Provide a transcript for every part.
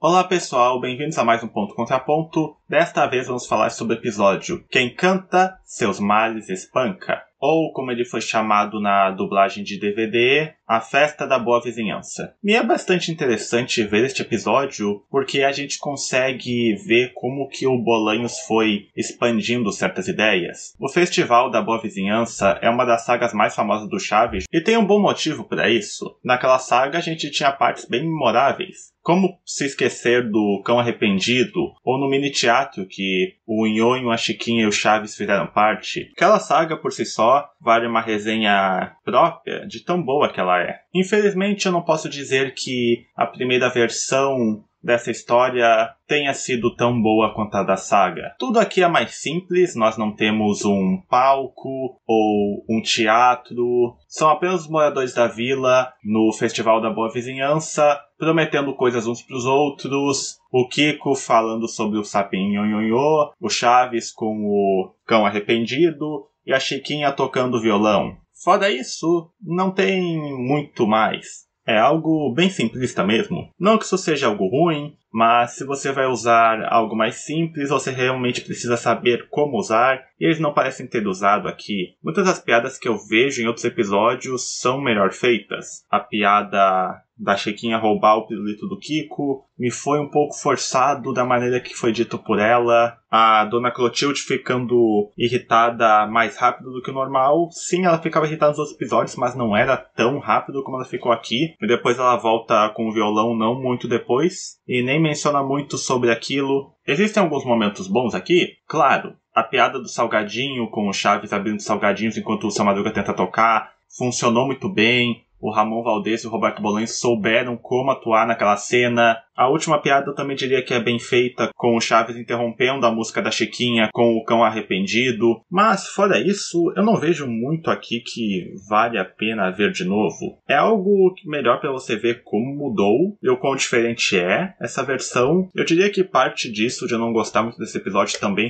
Olá pessoal, bem-vindos a mais um Ponto Contraponto. Desta vez vamos falar sobre o episódio Quem Canta, Seus Males Espanca, ou como ele foi chamado na dublagem de DVD, A Festa da Boa Vizinhança. E é bastante interessante ver este episódio porque a gente consegue ver como que o Bolanhos foi expandindo certas ideias. O Festival da Boa Vizinhança é uma das sagas mais famosas do Chaves e tem um bom motivo para isso. Naquela saga a gente tinha partes bem memoráveis como se esquecer do Cão Arrependido, ou no mini teatro que o Nhonho, a Chiquinha e o Chaves fizeram parte, aquela saga por si só vale uma resenha própria de tão boa que ela é. Infelizmente eu não posso dizer que a primeira versão dessa história tenha sido tão boa quanto a da saga. Tudo aqui é mais simples, nós não temos um palco ou um teatro, são apenas os moradores da vila no Festival da Boa Vizinhança, prometendo coisas uns para os outros, o Kiko falando sobre o sapinho nhonhonhô, o Chaves com o cão arrependido e a Chiquinha tocando violão. Fora isso, não tem muito mais. É algo bem simplista mesmo. Não que isso seja algo ruim, mas se você vai usar algo mais simples, você realmente precisa saber como usar, e eles não parecem ter usado aqui. Muitas das piadas que eu vejo em outros episódios são melhor feitas. A piada da Chiquinha roubar o pirulito do Kiko me foi um pouco forçado da maneira que foi dito por ela. A Dona Clotilde ficando irritada mais rápido do que o normal. Sim, ela ficava irritada nos outros episódios, mas não era tão rápido como ela ficou aqui. E depois ela volta com o violão não muito depois. E nem nem menciona muito sobre aquilo. Existem alguns momentos bons aqui? Claro, a piada do salgadinho com o Chaves abrindo salgadinhos enquanto o Samaruga tenta tocar funcionou muito bem o Ramon Valdez e o Roberto Bolanho souberam como atuar naquela cena. A última piada eu também diria que é bem feita, com o Chaves interrompendo a música da Chiquinha com o cão arrependido. Mas, fora isso, eu não vejo muito aqui que vale a pena ver de novo. É algo melhor para você ver como mudou e o quão diferente é essa versão. Eu diria que parte disso de eu não gostar muito desse episódio também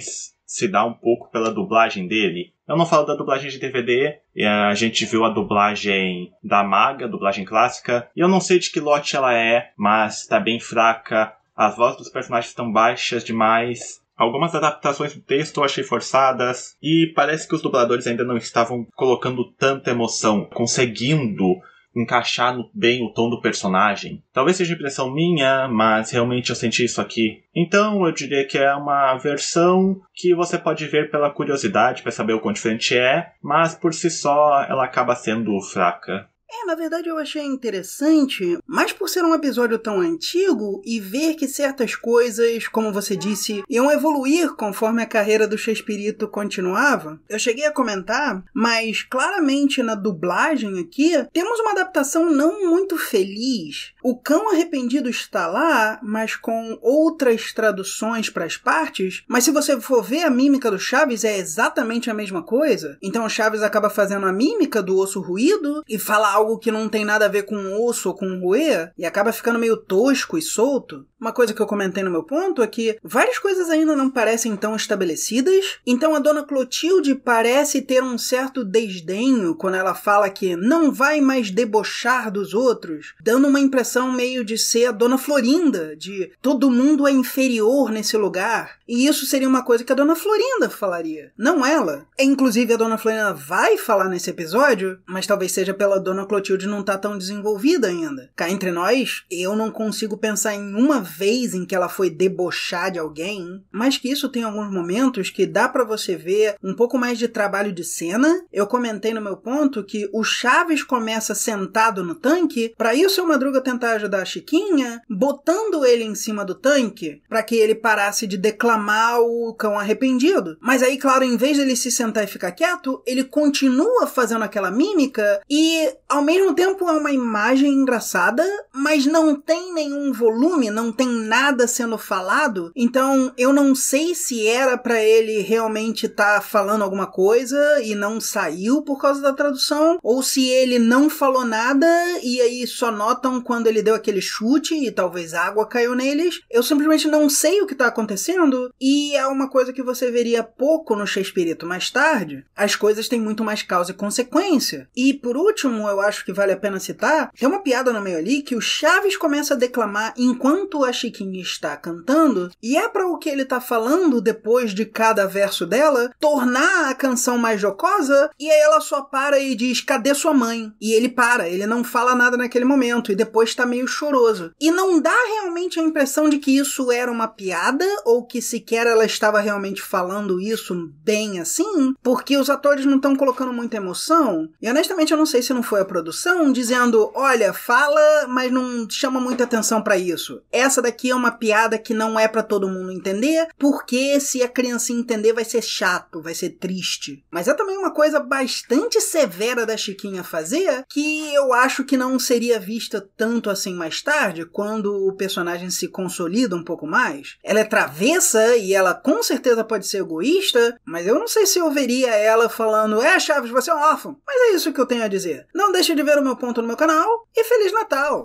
se dá um pouco pela dublagem dele. Eu não falo da dublagem de DVD, a gente viu a dublagem da Maga, dublagem clássica, e eu não sei de que lote ela é, mas tá bem fraca, as vozes dos personagens estão baixas demais, Algumas adaptações do texto eu achei forçadas e parece que os dubladores ainda não estavam colocando tanta emoção, conseguindo encaixar bem o tom do personagem. Talvez seja impressão minha, mas realmente eu senti isso aqui. Então eu diria que é uma versão que você pode ver pela curiosidade para saber o quão diferente é, mas por si só ela acaba sendo fraca. É, na verdade eu achei interessante, mas por ser um episódio tão antigo e ver que certas coisas, como você disse, iam evoluir conforme a carreira do Shakespeare continuava, eu cheguei a comentar, mas claramente na dublagem aqui, temos uma adaptação não muito feliz. O cão arrependido está lá, mas com outras traduções para as partes, mas se você for ver a mímica do Chaves é exatamente a mesma coisa. Então o Chaves acaba fazendo a mímica do osso ruído e fala algo que não tem nada a ver com osso ou com roer e acaba ficando meio tosco e solto, uma coisa que eu comentei no meu ponto é que várias coisas ainda não parecem tão estabelecidas, então a dona Clotilde parece ter um certo desdenho quando ela fala que não vai mais debochar dos outros, dando uma impressão meio de ser a dona Florinda, de todo mundo é inferior nesse lugar. E isso seria uma coisa que a dona Florinda falaria, não ela. É, inclusive, a dona Florinda vai falar nesse episódio, mas talvez seja pela dona Clotilde não estar tá tão desenvolvida ainda. Cá entre nós, eu não consigo pensar em uma vez em que ela foi debochar de alguém, mas que isso tem alguns momentos que dá para você ver um pouco mais de trabalho de cena. Eu comentei no meu ponto que o Chaves começa sentado no tanque para isso o seu Madruga tentar ajudar a Chiquinha, botando ele em cima do tanque para que ele parasse de declamar o cão arrependido. Mas aí, claro, em vez dele se sentar e ficar quieto, ele continua fazendo aquela mímica e ao mesmo tempo é uma imagem engraçada, mas não tem nenhum volume, não tem nada sendo falado, então eu não sei se era para ele realmente estar tá falando alguma coisa e não saiu por causa da tradução, ou se ele não falou nada e aí só notam quando ele deu aquele chute e talvez água caiu neles. Eu simplesmente não sei o que está acontecendo e é uma coisa que você veria pouco no Shakespeare mais tarde. As coisas têm muito mais causa e consequência. E por último, eu acho que vale a pena citar, tem uma piada no meio ali que o Chaves começa a declamar enquanto a Chiquinha está cantando e é para o que ele está falando depois de cada verso dela tornar a canção mais jocosa e aí ela só para e diz cadê sua mãe? E ele para, ele não fala nada naquele momento e depois está meio choroso. E não dá realmente a impressão de que isso era uma piada ou que sequer ela estava realmente falando isso bem assim, porque os atores não estão colocando muita emoção. E honestamente eu não sei se não foi a produção dizendo, olha, fala, mas não chama muita atenção para isso. Essa essa daqui é uma piada que não é para todo mundo entender, porque se a criança entender vai ser chato, vai ser triste. Mas é também uma coisa bastante severa da Chiquinha fazer, que eu acho que não seria vista tanto assim mais tarde, quando o personagem se consolida um pouco mais. Ela é travessa e ela com certeza pode ser egoísta, mas eu não sei se eu veria ela falando: É, Chaves, você é um órfão. Mas é isso que eu tenho a dizer. Não deixe de ver o meu ponto no meu canal e Feliz Natal!